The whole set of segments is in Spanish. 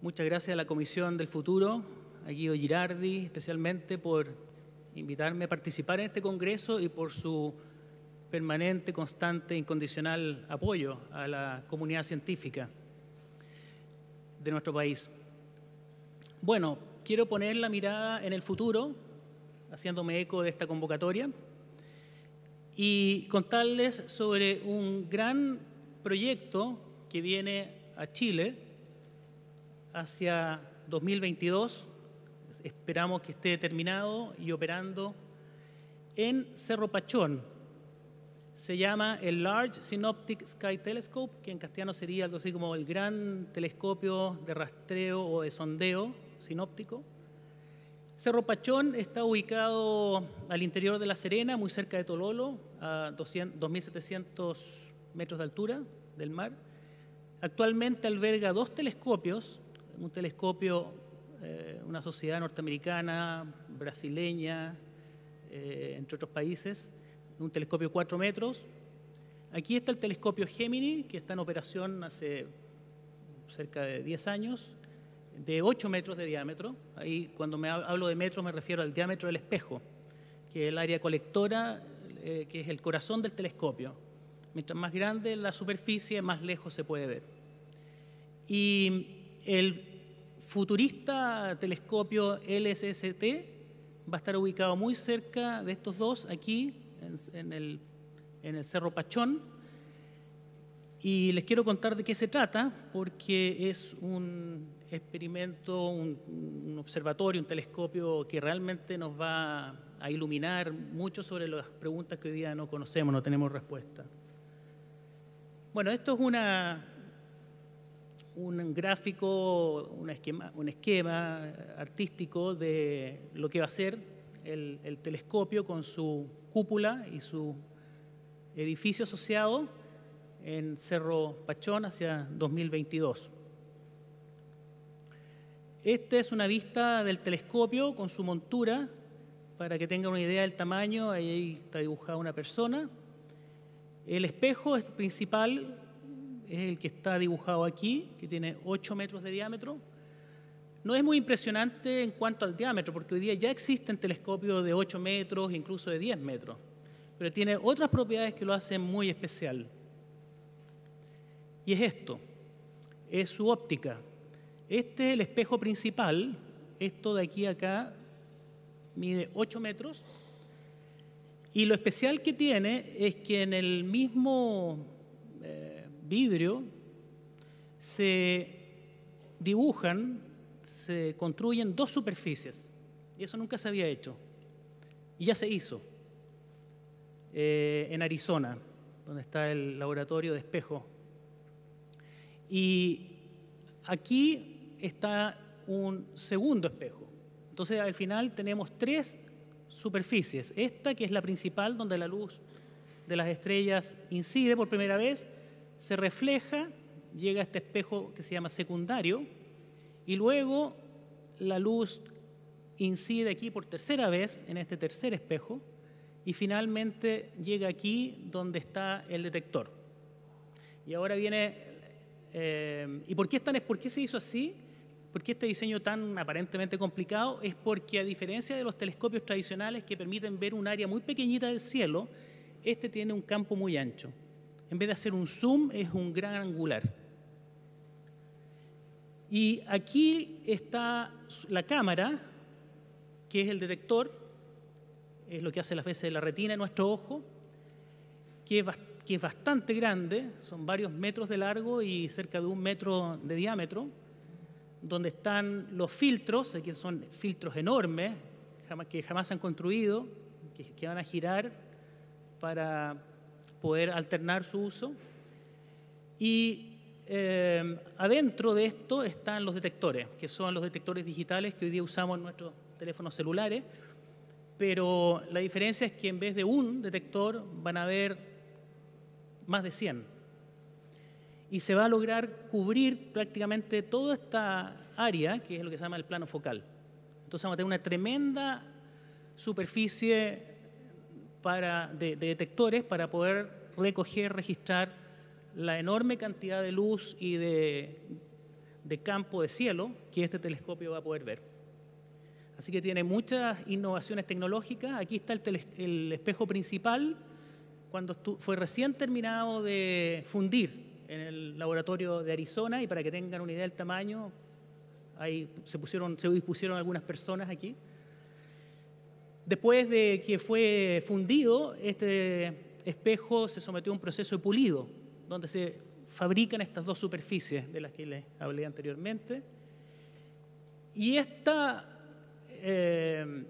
Muchas gracias a la Comisión del Futuro, a Guido Girardi especialmente por invitarme a participar en este Congreso y por su permanente, constante, incondicional apoyo a la comunidad científica de nuestro país. Bueno, quiero poner la mirada en el futuro, haciéndome eco de esta convocatoria, y contarles sobre un gran proyecto que viene a Chile, hacia 2022. Esperamos que esté terminado y operando en Cerro Pachón. Se llama el Large Synoptic Sky Telescope, que en castellano sería algo así como el gran telescopio de rastreo o de sondeo sinóptico. Cerro Pachón está ubicado al interior de La Serena, muy cerca de Tololo, a 2.700 metros de altura del mar. Actualmente alberga dos telescopios un telescopio, eh, una sociedad norteamericana, brasileña, eh, entre otros países, un telescopio de 4 metros. Aquí está el telescopio Gemini, que está en operación hace cerca de 10 años, de 8 metros de diámetro. Ahí cuando me hablo de metros me refiero al diámetro del espejo, que es el área colectora, eh, que es el corazón del telescopio. Mientras más grande la superficie, más lejos se puede ver. Y el, futurista telescopio LSST va a estar ubicado muy cerca de estos dos, aquí en, el, Cerro Pachón. Y les quiero contar de qué se trata, porque es un experimento, un, observatorio, un telescopio que realmente nos va a iluminar mucho sobre las preguntas que hoy día no conocemos, no tenemos respuesta. Bueno, esto es una un gráfico, un esquema, un esquema artístico de lo que va a ser el, telescopio con su cúpula y su edificio asociado en Cerro Pachón hacia 2022. Esta es una vista del telescopio con su montura para que tenga una idea del tamaño. Ahí está dibujada una persona. El espejo es principal es el que está dibujado aquí, que tiene 8 metros de diámetro. No es muy impresionante en cuanto al diámetro, porque hoy día ya existen telescopios de 8 metros, incluso de 10 metros, pero tiene otras propiedades que lo hacen muy especial. Y es esto, es su óptica. Este es el espejo principal, esto de aquí a acá mide 8 metros, y lo especial que tiene es que en el mismo... Eh, vidrio se dibujan, se construyen dos superficies. Y eso nunca se había hecho. Y ya se hizo eh, en Arizona, donde está el laboratorio de espejo. Y aquí está un segundo espejo. Entonces al final tenemos tres superficies. Esta que es la principal, donde la luz de las estrellas incide por primera vez, se refleja, llega a este espejo que se llama secundario, y luego la luz incide aquí por tercera vez en este tercer espejo, y finalmente llega aquí donde está el detector. Y ahora viene, eh, ¿y por qué, están por qué se hizo así? ¿Por qué este diseño tan aparentemente complicado? Es porque a diferencia de los telescopios tradicionales que permiten ver un área muy pequeñita del cielo, este tiene un campo muy ancho en vez de hacer un zoom, es un gran angular. Y aquí está la cámara, que es el detector, es lo que hace las veces la retina en nuestro ojo, que es, que es bastante grande, son varios metros de largo y cerca de un metro de diámetro, donde están los filtros, aquí son filtros enormes, que jamás se han construido, que van a girar para poder alternar su uso. Y eh, adentro de esto están los detectores, que son los detectores digitales que hoy día usamos en nuestros teléfonos celulares, pero la diferencia es que en vez de un detector van a haber más de 100. Y se va a lograr cubrir prácticamente toda esta área, que es lo que se llama el plano focal. Entonces vamos a tener una tremenda superficie para, de, detectores para poder recoger, registrar la enorme cantidad de luz y de, de campo de cielo que este telescopio va a poder ver. Así que tiene muchas innovaciones tecnológicas. Aquí está el, el espejo principal, cuando fue recién terminado de fundir en el laboratorio de Arizona, y para que tengan una idea del tamaño, ahí se, pusieron, se dispusieron algunas personas aquí. Después de que fue fundido, este espejo se sometió a un proceso de pulido, donde se fabrican estas dos superficies de las que les hablé anteriormente. Y esta eh,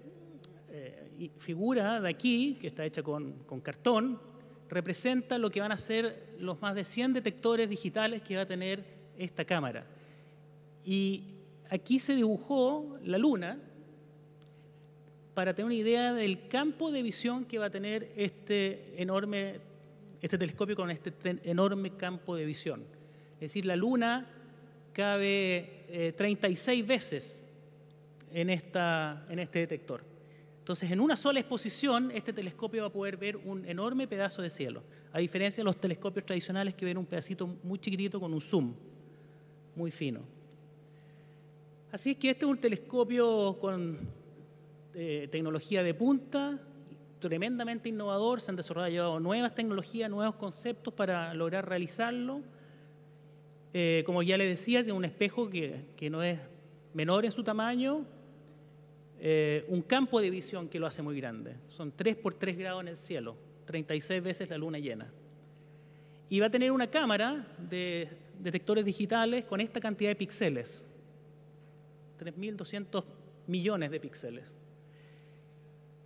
eh, figura de aquí, que está hecha con, con cartón, representa lo que van a ser los más de 100 detectores digitales que va a tener esta cámara. Y aquí se dibujó la luna, para tener una idea del campo de visión que va a tener este enorme, este telescopio con este enorme campo de visión. Es decir, la Luna cabe 36 eh, veces en, esta, en este detector. Entonces, en una sola exposición, este telescopio va a poder ver un enorme pedazo de cielo, a diferencia de los telescopios tradicionales que ven un pedacito muy chiquitito con un zoom muy fino. Así es que este es un telescopio con eh, tecnología de punta, tremendamente innovador, se han desarrollado nuevas tecnologías, nuevos conceptos para lograr realizarlo. Eh, como ya le decía, tiene un espejo que, no es menor en su tamaño, eh, un campo de visión que lo hace muy grande. Son 3 por 3 grados en el cielo, 36 veces la luna llena. Y va a tener una cámara de detectores digitales con esta cantidad de píxeles, 3.200 millones de píxeles.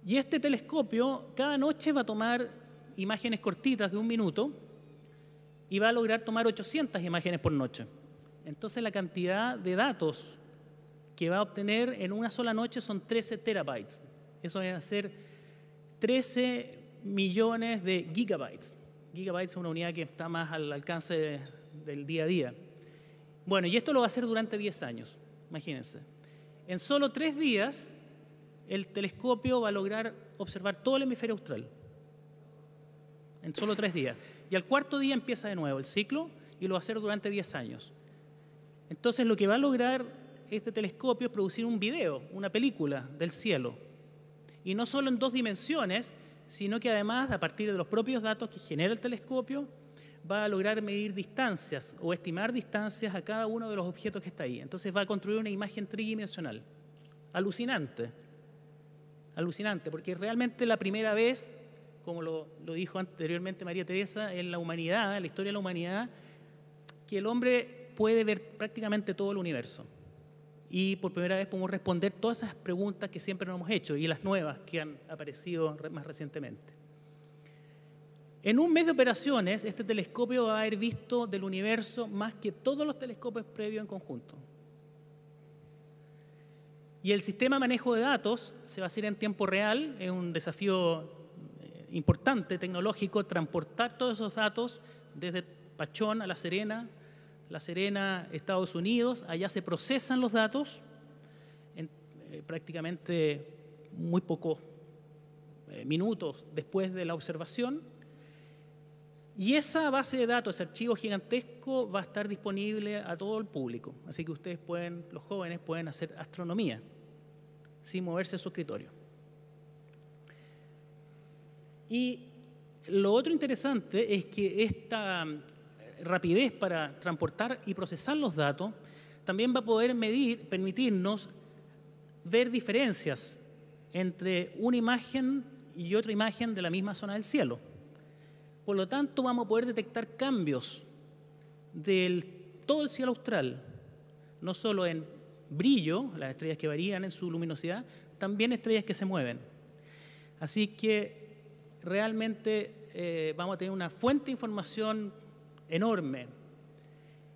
Y este telescopio cada noche va a tomar imágenes cortitas de un minuto y va a lograr tomar 800 imágenes por noche. Entonces la cantidad de datos que va a obtener en una sola noche son 13 terabytes. Eso va a ser 13 millones de gigabytes. Gigabytes es una unidad que está más al alcance del día a día. Bueno, y esto lo va a hacer durante 10 años, imagínense. En solo tres días el telescopio va a lograr observar todo el hemisferio austral en solo tres días. Y al cuarto día empieza de nuevo el ciclo y lo va a hacer durante 10 años. Entonces lo que va a lograr este telescopio es producir un video, una película del cielo. Y no solo en dos dimensiones, sino que además a partir de los propios datos que genera el telescopio, va a lograr medir distancias o estimar distancias a cada uno de los objetos que está ahí. Entonces va a construir una imagen tridimensional, alucinante alucinante, porque realmente la primera vez, como lo, lo dijo anteriormente María Teresa, en la humanidad, en la historia de la humanidad, que el hombre puede ver prácticamente todo el universo. Y por primera vez podemos responder todas esas preguntas que siempre nos hemos hecho y las nuevas que han aparecido más recientemente. En un mes de operaciones, este telescopio va a haber visto del universo más que todos los telescopios previos en conjunto. Y el sistema de manejo de datos se va a hacer en tiempo real, es un desafío eh, importante tecnológico, transportar todos esos datos desde Pachón a La Serena, La Serena, Estados Unidos, allá se procesan los datos en, eh, prácticamente muy pocos eh, minutos después de la observación y esa base de datos, ese archivo gigantesco, va a estar disponible a todo el público. Así que ustedes pueden, los jóvenes pueden hacer astronomía sin moverse de su escritorio. Y lo otro interesante es que esta mm, rapidez para transportar y procesar los datos también va a poder medir, permitirnos ver diferencias entre una imagen y otra imagen de la misma zona del cielo. Por lo tanto, vamos a poder detectar cambios del todo el cielo austral, no solo en brillo, las estrellas que varían en su luminosidad, también estrellas que se mueven. Así que realmente eh, vamos a tener una fuente de información enorme.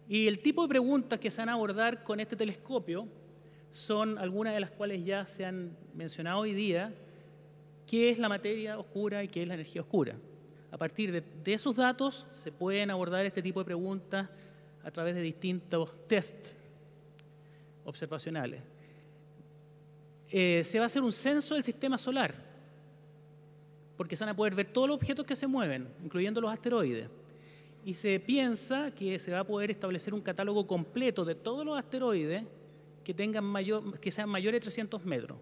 Y el tipo de preguntas que se van a abordar con este telescopio son algunas de las cuales ya se han mencionado hoy día, qué es la materia oscura y qué es la energía oscura. A partir de, esos datos se pueden abordar este tipo de preguntas a través de distintos tests observacionales. Eh, se va a hacer un censo del sistema solar, porque se van a poder ver todos los objetos que se mueven, incluyendo los asteroides. Y se piensa que se va a poder establecer un catálogo completo de todos los asteroides que, tengan mayor, que sean mayores de 300 metros.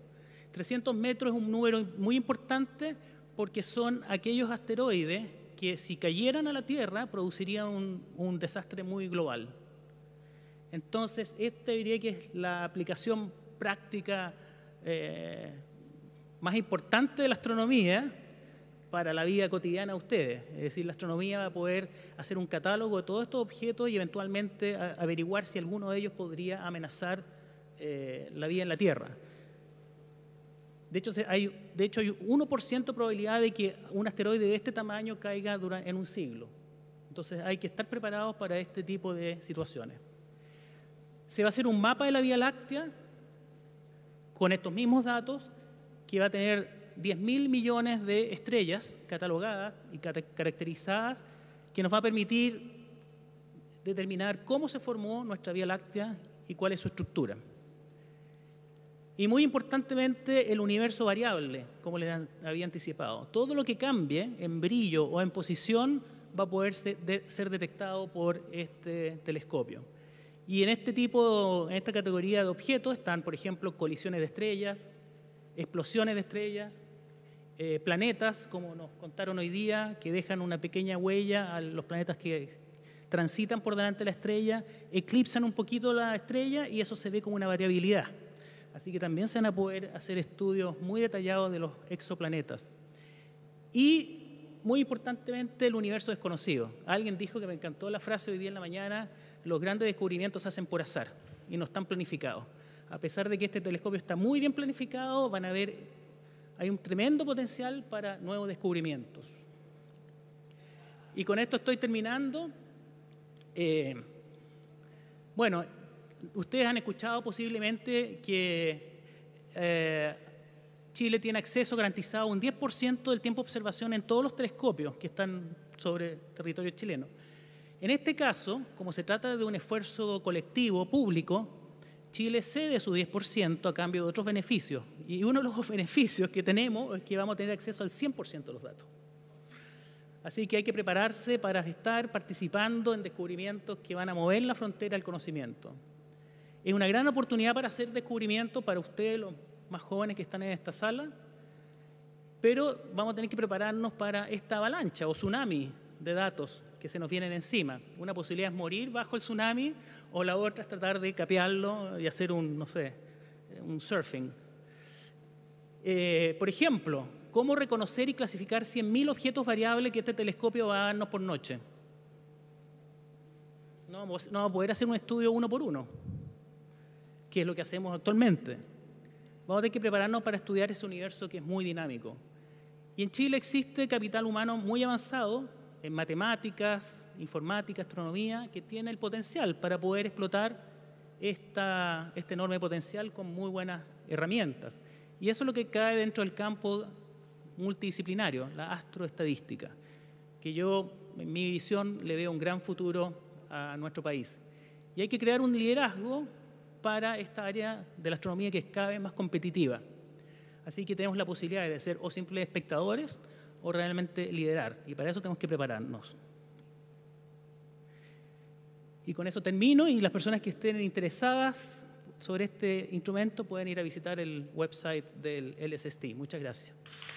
300 metros es un número muy importante porque son aquellos asteroides que si cayeran a la Tierra producirían un, desastre muy global. Entonces, esta diría que es la aplicación práctica eh, más importante de la astronomía para la vida cotidiana de ustedes. Es decir, la astronomía va a poder hacer un catálogo de todos estos objetos y eventualmente averiguar si alguno de ellos podría amenazar eh, la vida en la Tierra. De hecho, hay, de hecho, hay 1% probabilidad de que un asteroide de este tamaño caiga durante, en un siglo. Entonces hay que estar preparados para este tipo de situaciones. Se va a hacer un mapa de la Vía Láctea con estos mismos datos que va a tener 10.000 mil millones de estrellas catalogadas y caracterizadas que nos va a permitir determinar cómo se formó nuestra Vía Láctea y cuál es su estructura. Y muy importantemente el universo variable, como les había anticipado. Todo lo que cambie en brillo o en posición va a poder ser detectado por este telescopio. Y en este tipo, en esta categoría de objetos están, por ejemplo, colisiones de estrellas, explosiones de estrellas, eh, planetas, como nos contaron hoy día, que dejan una pequeña huella a los planetas que transitan por delante de la estrella, eclipsan un poquito la estrella y eso se ve como una variabilidad. Así que también se van a poder hacer estudios muy detallados de los exoplanetas. Y muy importantemente, el universo desconocido. Alguien dijo que me encantó la frase hoy día en la mañana, los grandes descubrimientos se hacen por azar y no están planificados. A pesar de que este telescopio está muy bien planificado, van a ver, hay un tremendo potencial para nuevos descubrimientos. Y con esto estoy terminando. Eh, bueno, Ustedes han escuchado posiblemente que eh, Chile tiene acceso garantizado un 10% del tiempo de observación en todos los telescopios que están sobre territorio chileno. En este caso, como se trata de un esfuerzo colectivo, público, Chile cede su 10% a cambio de otros beneficios. Y uno de los beneficios que tenemos es que vamos a tener acceso al 100% de los datos. Así que hay que prepararse para estar participando en descubrimientos que van a mover la frontera del conocimiento es una gran oportunidad para hacer descubrimiento para ustedes, los más jóvenes que están en esta sala, pero vamos a tener que prepararnos para esta avalancha o tsunami de datos que se nos vienen encima. Una posibilidad es morir bajo el tsunami o la otra es tratar de capearlo y hacer un, no sé, un surfing. Eh, por ejemplo, ¿cómo reconocer y clasificar 100.000 objetos variables que este telescopio va a darnos por noche? No, vamos a poder hacer un estudio uno por uno que es lo que hacemos actualmente. Vamos a tener que prepararnos para estudiar ese universo que es muy dinámico. Y en Chile existe capital humano muy avanzado en matemáticas, informática, astronomía, que tiene el potencial para poder explotar esta, este enorme potencial con muy buenas herramientas. Y eso es lo que cae dentro del campo multidisciplinario, la astroestadística, que yo, en mi visión, le veo un gran futuro a nuestro país. Y hay que crear un liderazgo para esta área de la astronomía que es cada vez más competitiva. Así que tenemos la posibilidad de ser o simples espectadores o realmente liderar. Y para eso tenemos que prepararnos. Y con eso termino y las personas que estén interesadas sobre este instrumento pueden ir a visitar el website del LSST. Muchas gracias.